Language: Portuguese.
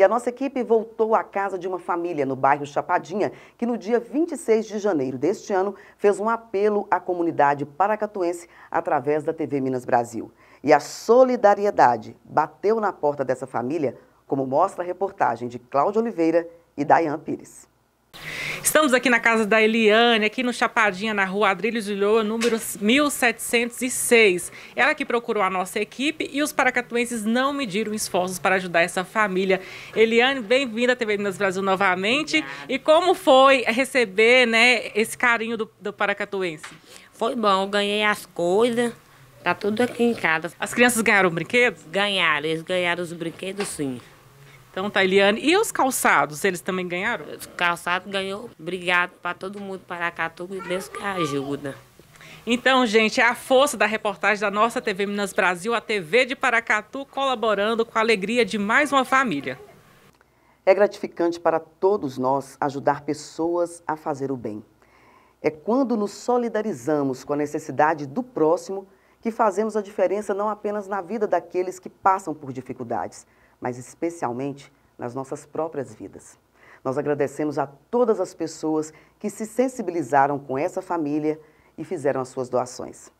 E a nossa equipe voltou à casa de uma família no bairro Chapadinha, que no dia 26 de janeiro deste ano fez um apelo à comunidade paracatuense através da TV Minas Brasil. E a solidariedade bateu na porta dessa família, como mostra a reportagem de Cláudio Oliveira e Dayan Pires. Estamos aqui na casa da Eliane, aqui no Chapadinha, na rua Adrilho de Loa, número 1706. Ela que procurou a nossa equipe e os paracatuenses não mediram esforços para ajudar essa família. Eliane, bem-vinda à TV Minas Brasil novamente. Obrigada. E como foi receber né, esse carinho do, do paracatuense? Foi bom, ganhei as coisas. Tá tudo aqui em casa. As crianças ganharam brinquedos? Ganharam, eles ganharam os brinquedos sim. Então tá, Eliane. E os calçados, eles também ganharam? Os calçados ganhou. Obrigado para todo mundo, Paracatu, e Deus que ajuda. Então, gente, é a força da reportagem da nossa TV Minas Brasil, a TV de Paracatu, colaborando com a alegria de mais uma família. É gratificante para todos nós ajudar pessoas a fazer o bem. É quando nos solidarizamos com a necessidade do próximo que fazemos a diferença não apenas na vida daqueles que passam por dificuldades, mas especialmente nas nossas próprias vidas. Nós agradecemos a todas as pessoas que se sensibilizaram com essa família e fizeram as suas doações.